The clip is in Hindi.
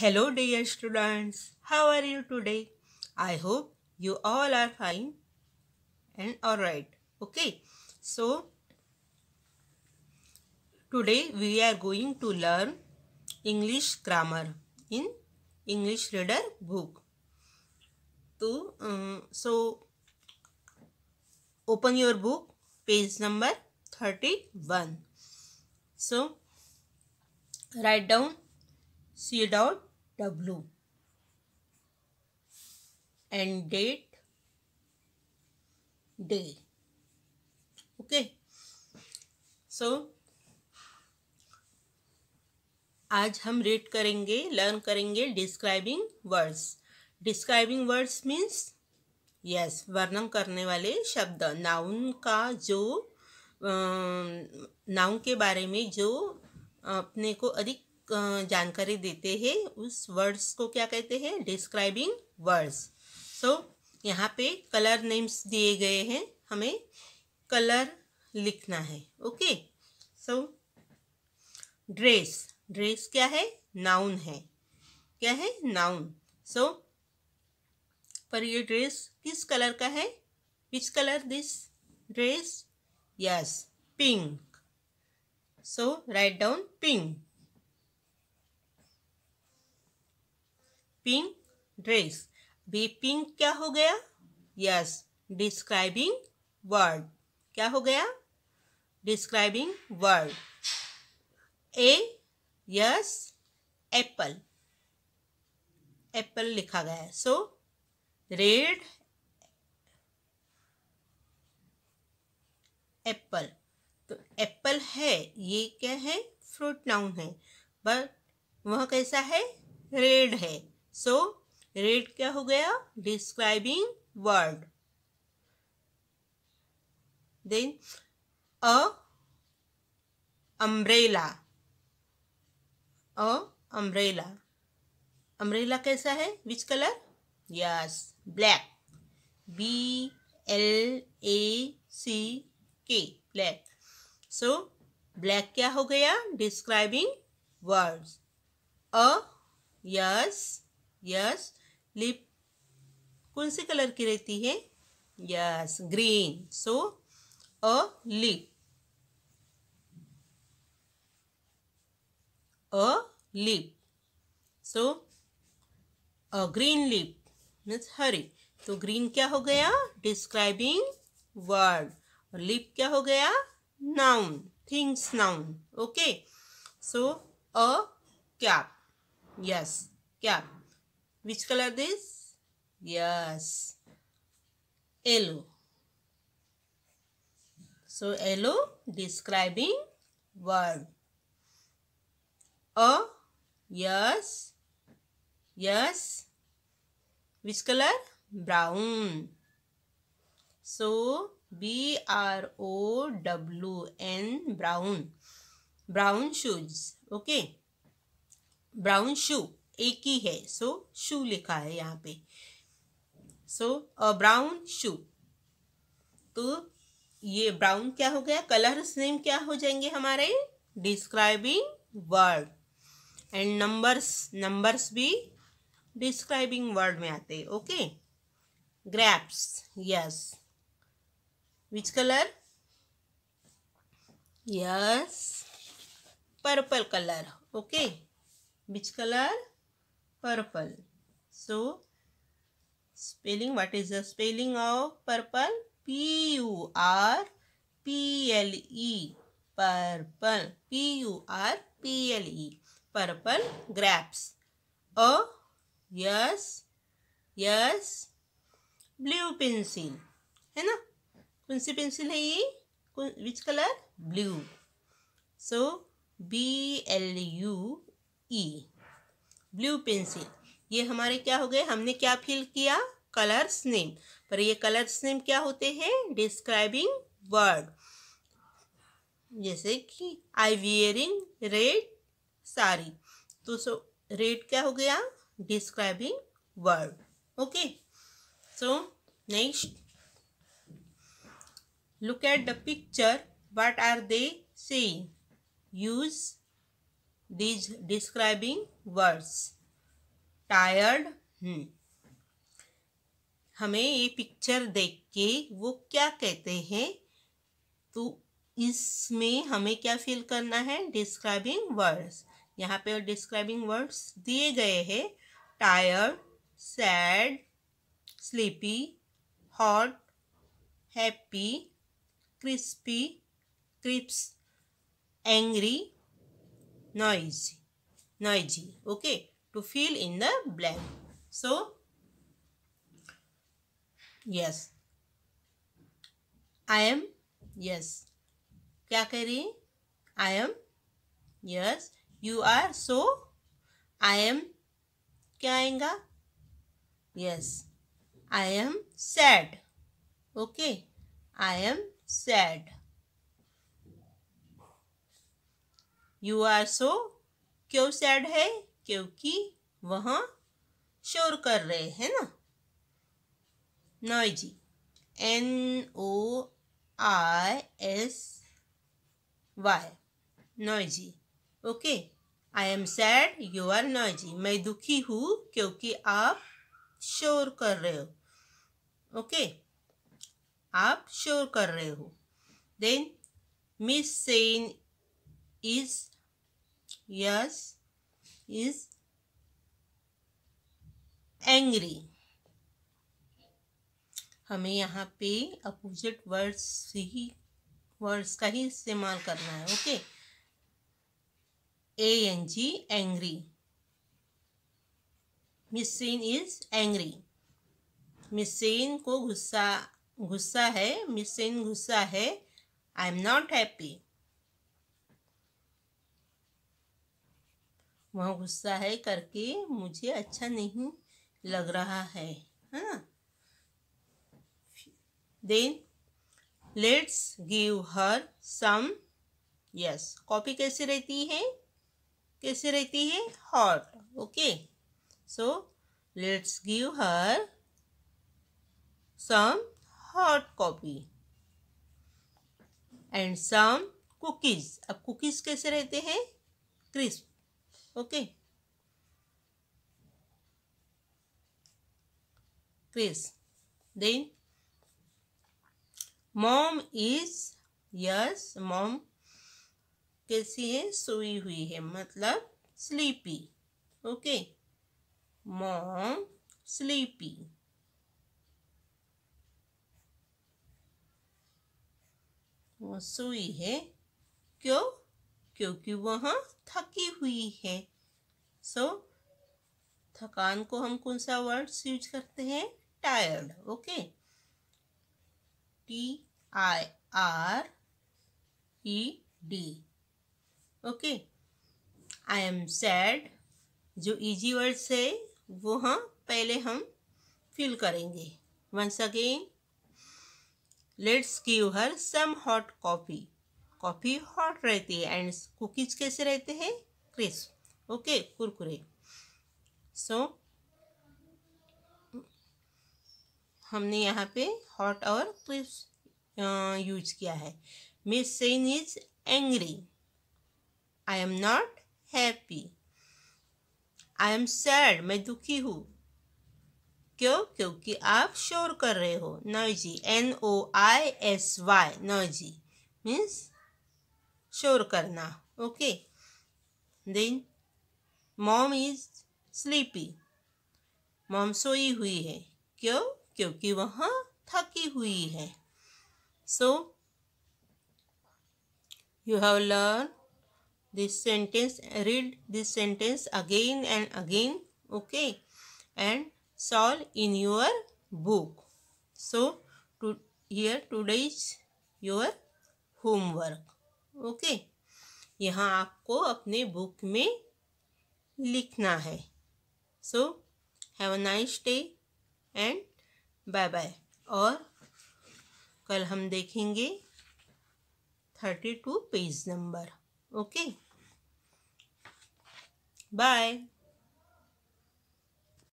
Hello dear students, how are you today? I hope you all are fine and alright. Okay, so today we are going to learn English grammar in English reader book. So, um, so open your book page number 31. So write down C dot W and date day okay so आज हम रीड करेंगे लर्न करेंगे describing words describing words means yes वर्णन करने वाले शब्द नाउन का जो नाउन के बारे में जो अपने को अधिक जानकारी देते हैं उस वर्ड्स को क्या कहते हैं डिस्क्राइबिंग वर्ड्स सो यहाँ पे कलर नेम्स दिए गए हैं हमें कलर लिखना है ओके सो ड्रेस ड्रेस क्या है नाउन है क्या है नाउन सो so, पर ये ड्रेस किस कलर का है which colour this dress yes pink so write down pink pink dress अभी पिंक क्या हो गया यस डिस्क्राइबिंग वर्ड क्या हो गया describing word a yes apple apple लिखा गया है सो रेड एप्पल तो एप्पल है ये क्या है फ्रूट नाउन है बट वह कैसा है रेड है सो so, रेड क्या हो गया describing word then a umbrella a umbrella umbrella कैसा है which colour yes black B L A C K black so black क्या हो गया describing words a yes yes lip कौन से कलर की रहती है yes green so a lip a lip so a green lip means हरी तो ग्रीन क्या हो गया डिस्क्राइबिंग वर्ड और लिप क्या हो गया noun things noun okay so a cap yes cap Which color this? Yes. Yellow. So yellow describing word. Oh, Yes. Yes. Which color? Brown. So B R O W N brown. Brown shoes. Okay. Brown shoe. एक ही है सो so, शू लिखा है यहाँ पे सो अ ब्राउन शू तो ये ब्राउन क्या हो गया कलर्स नेम क्या हो जाएंगे हमारे describing word and numbers numbers भी डिस्क्राइबिंग वर्ड में आते हैं okay grapes yes which colour yes purple colour okay which colour purple so spelling what is the spelling of purple p u r p l e purple p u r p l e purple grapes a yes yes blue pencil hai na kaun si pencil hai ye which color blue so b l u e blue pencil ये हमारे क्या हो गए हमने क्या फिल किया कलर्स नेम पर ये कलर्स नेम क्या होते हैं डिस्क्राइबिंग वर्ड जैसे कि आई वियरिंग रेड साड़ी तो सो रेड क्या हो गया describing word okay so next look at the picture what are they saying use these describing words tired hmm. हमें ये पिक्चर देख के वो क्या कहते हैं तो इसमें हमें क्या फील करना है डिस्क्राइबिंग वर्ड्स यहाँ पे डिस्क्राइबिंग वर्ड्स दिए गए हैं tired sad sleepy hot happy crispy crisps angry noisy noisy okay to fill in the blank so yes i am yes kya keh i am yes you are so i am kya aayega yes i am sad okay i am sad you are so क्यों सैड है क्योंकि वह शोर कर रहे हैं ना noisy N O I S Y noisy okay I am sad you are noisy मैं दुखी हूँ क्योंकि आप शोर कर रहे हो ओके okay? आप शोर कर रहे हो then Miss Sen is yes is angry हमें यहाँ पे अपोजिट वर्ड्स से ही वर्ड्स का ही इस्तेमाल करना है okay A N G angry means is angry means को गुस्सा गुस्सा है मिसेन गुस्सा है आई एम नॉट हैप्पी वहाँ गुस्सा है करके मुझे अच्छा नहीं लग रहा है है ना then let's give her some yes coffee कैसे रहती है कैसे रहती है hot okay so let's give her some hot coffee and some cookies अब कुकीज़ कैसे रहते हैं crisp okay quiz. Then mom is yes mom कैसी है सोई हुई है मतलब स्लीपी ओके मॉम स्लीपी वो सोई है क्यों क्योंकि वह थकी हुई है सो so, थकान को हम कौन सा वर्ड यूज करते हैं tired okay T I R E D okay I am sad जो इजी वर्ड्स है वो हम हाँ पहले हम फिल करेंगे once again let's give her some hot coffee coffee hot रहती है एंड कुकीज कैसे रहते हैं क्रिस्प ओके कुरकुरे सो so, हमने यहाँ पे हॉट और क्रिस्प यूज किया है Miss Sen is angry I am not happy I am sad मैं दुखी हूँ क्यों क्योंकि आप शोर कर रहे हो noisy N O I S Y noisy means शोर करना okay then mom is sleepy mom सोई हुई है क्यों क्योंकि वह थकी हुई है so you have learn this sentence read this sentence again and again okay and solve in your book so to here today's your homework okay यहाँ आपको अपने बुक में लिखना है so have a nice day and bye bye और कल हम देखेंगे thirty two page number okay bye